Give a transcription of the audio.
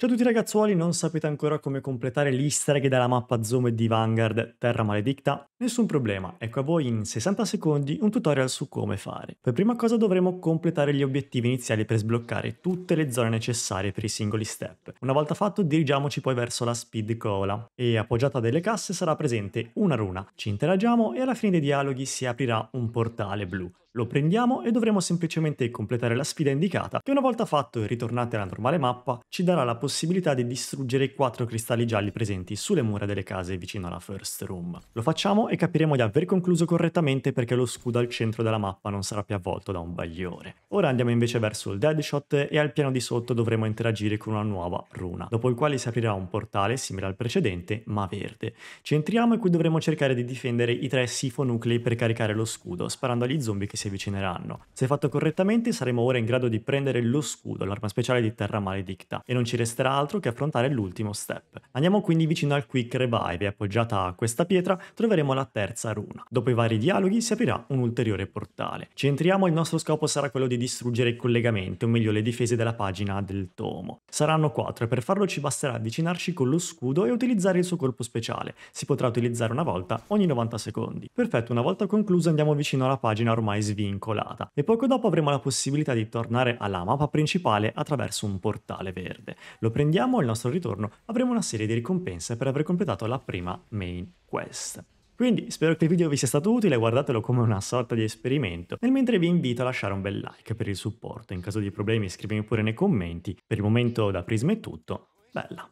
Ciao a tutti ragazzuoli, non sapete ancora come completare l'easter egg della mappa Zoom di Vanguard Terra Maledicta? Nessun problema, ecco a voi in 60 secondi un tutorial su come fare. Per prima cosa dovremo completare gli obiettivi iniziali per sbloccare tutte le zone necessarie per i singoli step. Una volta fatto dirigiamoci poi verso la Speed Cola e appoggiata a delle casse sarà presente una runa. Ci interagiamo e alla fine dei dialoghi si aprirà un portale blu. Lo prendiamo e dovremo semplicemente completare la sfida indicata che una volta fatto e ritornate alla normale mappa ci darà la possibilità di distruggere i quattro cristalli gialli presenti sulle mura delle case vicino alla first room. Lo facciamo e capiremo di aver concluso correttamente perché lo scudo al centro della mappa non sarà più avvolto da un bagliore. Ora andiamo invece verso il Deadshot e al piano di sotto dovremo interagire con una nuova runa, dopo il quale si aprirà un portale simile al precedente ma verde. Ci entriamo e qui dovremo cercare di difendere i tre sifonuclei per caricare lo scudo, sparando agli zombie che si avvicineranno. Se fatto correttamente saremo ora in grado di prendere lo scudo, l'arma speciale di Terra Maledicta, e non ci resterà altro che affrontare l'ultimo step. Andiamo quindi vicino al Quick Revive e appoggiata a questa pietra troveremo la terza runa. Dopo i vari dialoghi si aprirà un ulteriore portale. Ci entriamo e il nostro scopo sarà quello di distruggere il collegamento, o meglio le difese della pagina del tomo. Saranno 4 e per farlo ci basterà avvicinarci con lo scudo e utilizzare il suo colpo speciale. Si potrà utilizzare una volta ogni 90 secondi. Perfetto, una volta concluso andiamo vicino alla pagina ormai svincolata e poco dopo avremo la possibilità di tornare alla mappa principale attraverso un portale verde. Lo prendiamo e al nostro ritorno avremo una serie di ricompense per aver completato la prima main quest. Quindi spero che il video vi sia stato utile, guardatelo come una sorta di esperimento, nel mentre vi invito a lasciare un bel like per il supporto, in caso di problemi scrivimi pure nei commenti, per il momento da Prisma è tutto, bella!